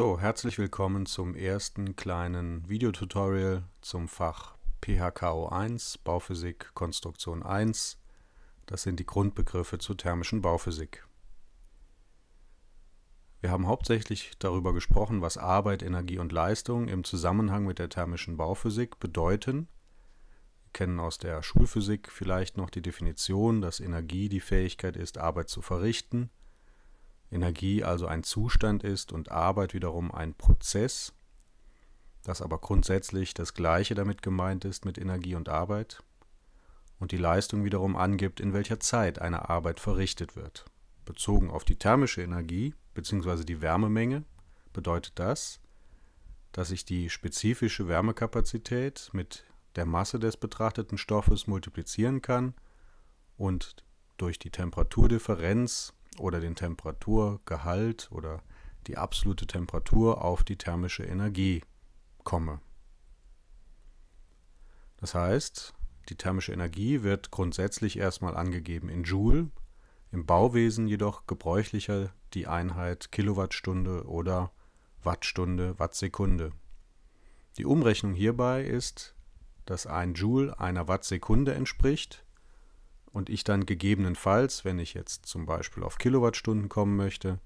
So, herzlich willkommen zum ersten kleinen Videotutorial zum Fach PHKO 1, Bauphysik Konstruktion 1. Das sind die Grundbegriffe zur thermischen Bauphysik. Wir haben hauptsächlich darüber gesprochen, was Arbeit, Energie und Leistung im Zusammenhang mit der thermischen Bauphysik bedeuten. Wir kennen aus der Schulphysik vielleicht noch die Definition, dass Energie die Fähigkeit ist, Arbeit zu verrichten Energie also ein Zustand ist und Arbeit wiederum ein Prozess, dass aber grundsätzlich das Gleiche damit gemeint ist mit Energie und Arbeit und die Leistung wiederum angibt, in welcher Zeit eine Arbeit verrichtet wird. Bezogen auf die thermische Energie bzw. die Wärmemenge bedeutet das, dass ich die spezifische Wärmekapazität mit der Masse des betrachteten Stoffes multiplizieren kann und durch die Temperaturdifferenz oder den Temperaturgehalt oder die absolute Temperatur auf die thermische Energie komme. Das heißt, die thermische Energie wird grundsätzlich erstmal angegeben in Joule, im Bauwesen jedoch gebräuchlicher die Einheit Kilowattstunde oder Wattstunde, Wattsekunde. Die Umrechnung hierbei ist, dass ein Joule einer Wattsekunde entspricht und ich dann gegebenenfalls, wenn ich jetzt zum Beispiel auf Kilowattstunden kommen möchte,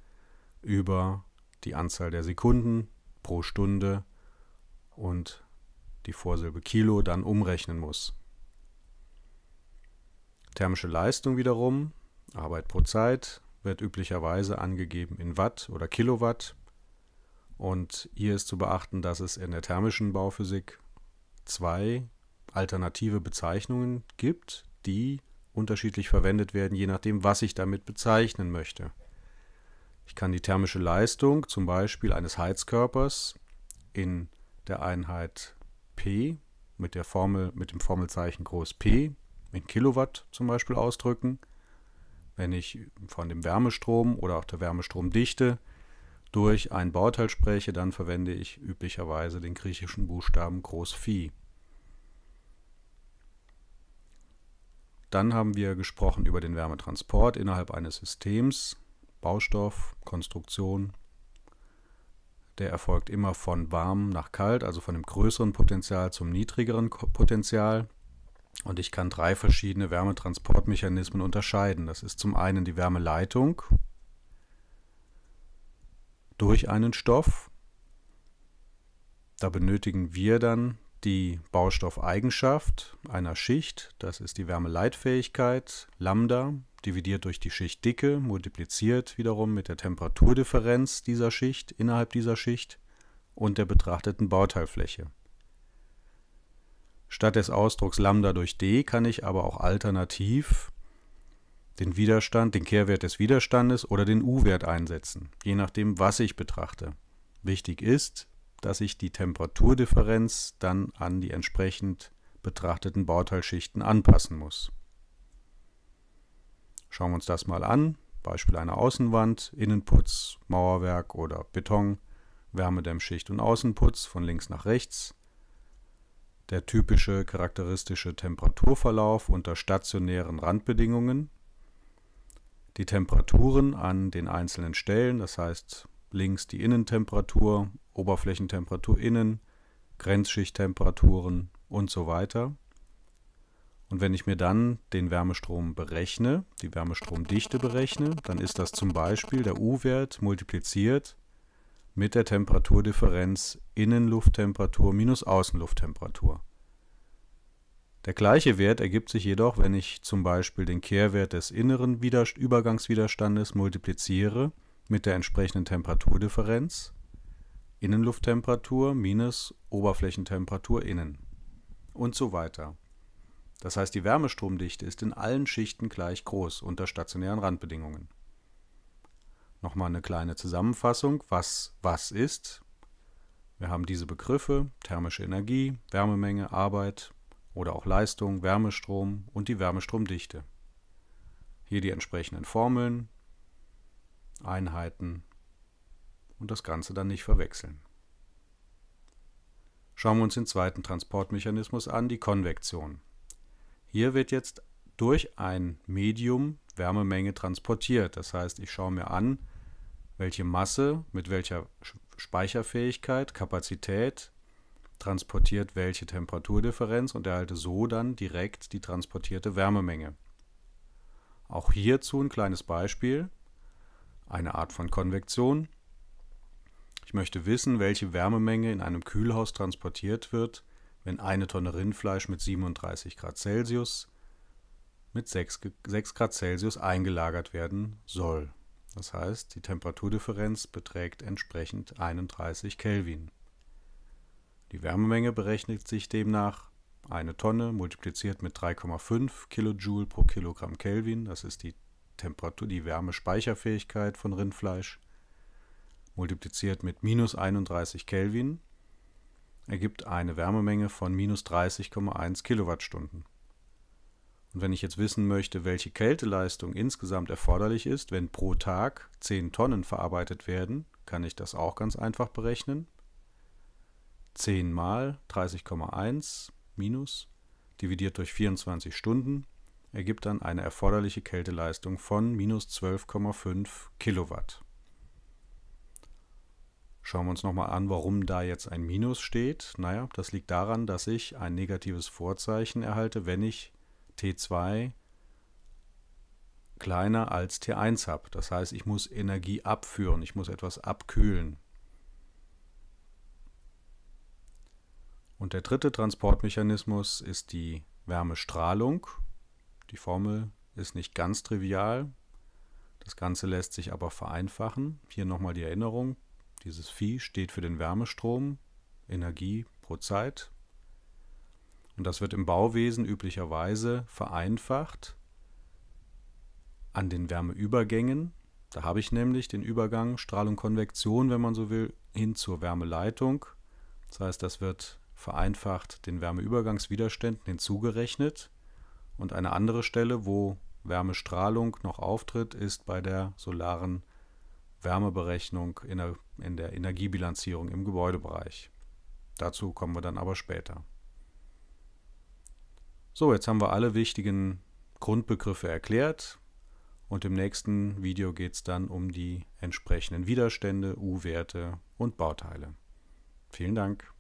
über die Anzahl der Sekunden pro Stunde und die Vorsilbe Kilo dann umrechnen muss. Thermische Leistung wiederum, Arbeit pro Zeit, wird üblicherweise angegeben in Watt oder Kilowatt. Und hier ist zu beachten, dass es in der thermischen Bauphysik zwei alternative Bezeichnungen gibt, die unterschiedlich verwendet werden, je nachdem, was ich damit bezeichnen möchte. Ich kann die thermische Leistung zum Beispiel eines Heizkörpers in der Einheit P mit, der Formel, mit dem Formelzeichen groß P in Kilowatt zum Beispiel ausdrücken. Wenn ich von dem Wärmestrom oder auch der Wärmestromdichte durch ein Bauteil spreche, dann verwende ich üblicherweise den griechischen Buchstaben groß Phi. Dann haben wir gesprochen über den Wärmetransport innerhalb eines Systems, Baustoff, Konstruktion. Der erfolgt immer von warm nach kalt, also von dem größeren Potenzial zum niedrigeren Potenzial. Und ich kann drei verschiedene Wärmetransportmechanismen unterscheiden. Das ist zum einen die Wärmeleitung durch einen Stoff. Da benötigen wir dann die Baustoffeigenschaft einer Schicht, das ist die Wärmeleitfähigkeit, Lambda, dividiert durch die Schichtdicke, multipliziert wiederum mit der Temperaturdifferenz dieser Schicht innerhalb dieser Schicht und der betrachteten Bauteilfläche. Statt des Ausdrucks Lambda durch D kann ich aber auch alternativ den Widerstand, den Kehrwert des Widerstandes oder den U-Wert einsetzen, je nachdem, was ich betrachte. Wichtig ist, dass sich die Temperaturdifferenz dann an die entsprechend betrachteten Bauteilschichten anpassen muss. Schauen wir uns das mal an. Beispiel einer Außenwand, Innenputz, Mauerwerk oder Beton, Wärmedämmschicht und Außenputz von links nach rechts. Der typische charakteristische Temperaturverlauf unter stationären Randbedingungen. Die Temperaturen an den einzelnen Stellen, das heißt links die Innentemperatur Oberflächentemperatur innen, Grenzschichttemperaturen und so weiter. Und wenn ich mir dann den Wärmestrom berechne, die Wärmestromdichte berechne, dann ist das zum Beispiel der U-Wert multipliziert mit der Temperaturdifferenz Innenlufttemperatur minus Außenlufttemperatur. Der gleiche Wert ergibt sich jedoch, wenn ich zum Beispiel den Kehrwert des inneren Widerst Übergangswiderstandes multipliziere mit der entsprechenden Temperaturdifferenz Innenlufttemperatur minus Oberflächentemperatur innen und so weiter. Das heißt, die Wärmestromdichte ist in allen Schichten gleich groß unter stationären Randbedingungen. Nochmal eine kleine Zusammenfassung, was was ist. Wir haben diese Begriffe, thermische Energie, Wärmemenge, Arbeit oder auch Leistung, Wärmestrom und die Wärmestromdichte. Hier die entsprechenden Formeln, Einheiten und das Ganze dann nicht verwechseln. Schauen wir uns den zweiten Transportmechanismus an, die Konvektion. Hier wird jetzt durch ein Medium Wärmemenge transportiert. Das heißt, ich schaue mir an, welche Masse mit welcher Speicherfähigkeit, Kapazität transportiert welche Temperaturdifferenz und erhalte so dann direkt die transportierte Wärmemenge. Auch hierzu ein kleines Beispiel, eine Art von Konvektion. Ich möchte wissen, welche Wärmemenge in einem Kühlhaus transportiert wird, wenn eine Tonne Rindfleisch mit 37 Grad Celsius mit 6, 6 Grad Celsius eingelagert werden soll. Das heißt, die Temperaturdifferenz beträgt entsprechend 31 Kelvin. Die Wärmemenge berechnet sich demnach eine Tonne multipliziert mit 3,5 Kilojoule pro Kilogramm Kelvin, das ist die Temperatur, die Wärmespeicherfähigkeit von Rindfleisch, multipliziert mit minus 31 Kelvin ergibt eine Wärmemenge von minus 30,1 Kilowattstunden. Und wenn ich jetzt wissen möchte, welche Kälteleistung insgesamt erforderlich ist, wenn pro Tag 10 Tonnen verarbeitet werden, kann ich das auch ganz einfach berechnen. 10 mal 30,1 minus dividiert durch 24 Stunden ergibt dann eine erforderliche Kälteleistung von minus 12,5 Kilowatt. Schauen wir uns nochmal an, warum da jetzt ein Minus steht. Naja, das liegt daran, dass ich ein negatives Vorzeichen erhalte, wenn ich T2 kleiner als T1 habe. Das heißt, ich muss Energie abführen, ich muss etwas abkühlen. Und der dritte Transportmechanismus ist die Wärmestrahlung. Die Formel ist nicht ganz trivial. Das Ganze lässt sich aber vereinfachen. Hier nochmal die Erinnerung. Dieses Phi steht für den Wärmestrom, Energie pro Zeit. Und das wird im Bauwesen üblicherweise vereinfacht an den Wärmeübergängen. Da habe ich nämlich den Übergang Strahlung Konvektion, wenn man so will, hin zur Wärmeleitung. Das heißt, das wird vereinfacht den Wärmeübergangswiderständen hinzugerechnet. Und eine andere Stelle, wo Wärmestrahlung noch auftritt, ist bei der solaren Wärmeberechnung in der in der Energiebilanzierung im Gebäudebereich. Dazu kommen wir dann aber später. So, jetzt haben wir alle wichtigen Grundbegriffe erklärt und im nächsten Video geht es dann um die entsprechenden Widerstände, U-Werte und Bauteile. Vielen Dank.